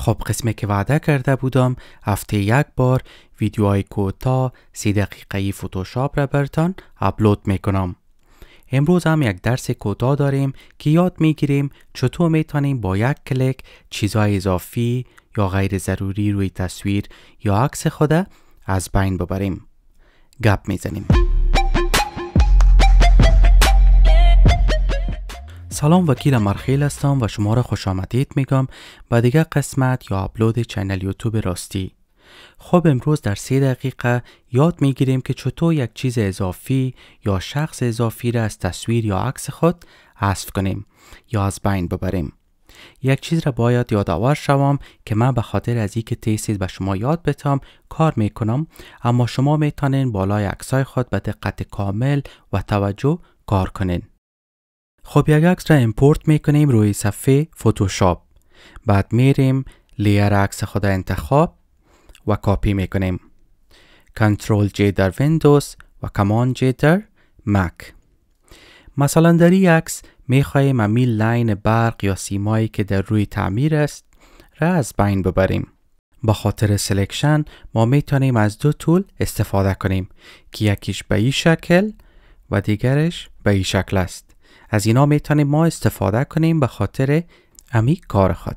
خب قسمه که وعده کرده بودم هفته یک بار ویدیوهای کوتاه سی دقیقه فوتوشاپ را برتان اپلود میکنم امروز هم یک درس کوتاه داریم که یاد میگیریم چطور میتونیم با یک کلک چیزهای اضافی یا غیر ضروری روی تصویر یا عکس خوده از بین ببریم گپ میزنیم سلام وکیل مرخیل هستم و شما را خوش آمدید میگم به دیگه قسمت یا اپلود چنل یوتیوب راستی خب امروز در سه دقیقه یاد میگیریم که چطور یک چیز اضافی یا شخص اضافی را از تصویر یا عکس خود حذف کنیم یا از بین ببریم یک چیز را باید یادآور شوم که من به خاطر از که تیسید به شما یاد بتم کار میکنم اما شما میتونین بالای عکسای خود به دقت کامل و توجه کار کنین خب یک عکس را امپورت میکنیم روی صفحه فتوشاپ بعد میریم لیر عکس خود انتخاب و کاپی میکنیم کنترل جی در ویندوز و کمان جی در مک مثلا در این عکس میخواهیم امی لاین برق یا سیمایی که در روی تعمیر است را از بین ببریم با خاطر سلکشن ما میتونیم از دو طول استفاده کنیم که یکیش به این شکل و دیگرش به این شکل است از اینا میتونیم ما استفاده کنیم به خاطر امی کار خود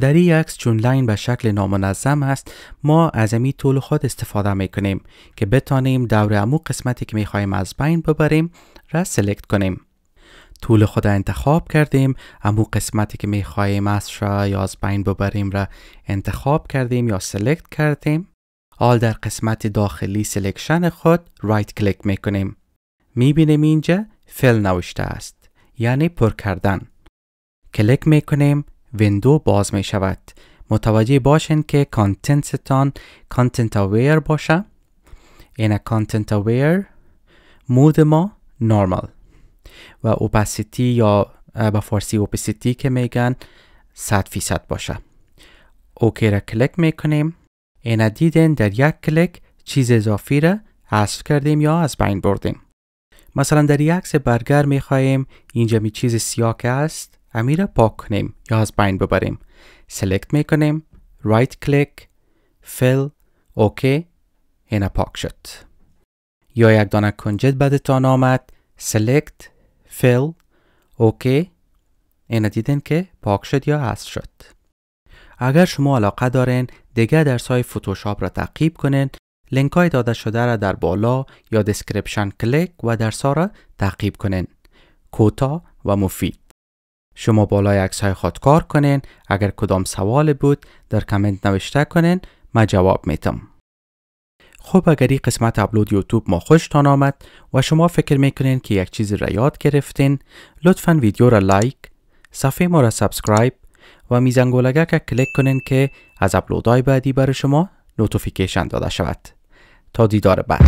در این عکس چون لاین به شکل نامنظم است ما از امی طول خود استفاده می کنیم که بتانیم دور امو قسمتی که می خواهیم از بین ببریم را سلکت کنیم طول خود را انتخاب کردیم امو قسمتی که می خواهیم از را یا از بین ببریم را انتخاب کردیم یا سلکت کردیم حال در قسمت داخلی سلیکشن خود رایت کلیک می کنیم می بینیم اینجا فل نوشته است یعنی پر کردن کلیک می کنیم ویندو باز می شود متوجه باشین که کانتنتتان کانتنت اویر باشه این کانتنت اویر مود ما نارمال و اوپاسیتی یا به فارسی اوپاسیتی که میگن 100 فیصد باشه اوکی را کلیک میکنیم اینه دیدن در یک کلیک چیز اضافی را حذف کردیم یا از بین بردیم مثلا در یک عکس برگر می خواهیم اینجا می چیز سیاه که است امیر پاک کنیم یا از بین ببریم سلکت می کنیم رایت کلیک فیل اوکی اینا پاک شد یا یک دانه کنجد بدتان آمد سلکت فیل اوکی اینا دیدن که پاک شد یا هست شد اگر شما علاقه دارین دیگر درس های فوتوشاپ را تعقیب کنین لینک های داده شده را در بالا یا دسکریپشن کلیک و در ها را تعقیب کنین. کوتا و مفید. شما بالای عکس های خود کار کنین. اگر کدام سوال بود در کامنت نوشته کنین من جواب میتم. خب اگر این قسمت اپلود یوتیوب ما خوشتان آمد و شما فکر میکنین که یک چیز را یاد گرفتین لطفا ویدیو را لایک صفحه ما را سابسکرایب و میزنگولگه که کلیک کنین که از اپلودهای بعدی برای شما نوتیفیکیشن داده شود تا دیدار بعد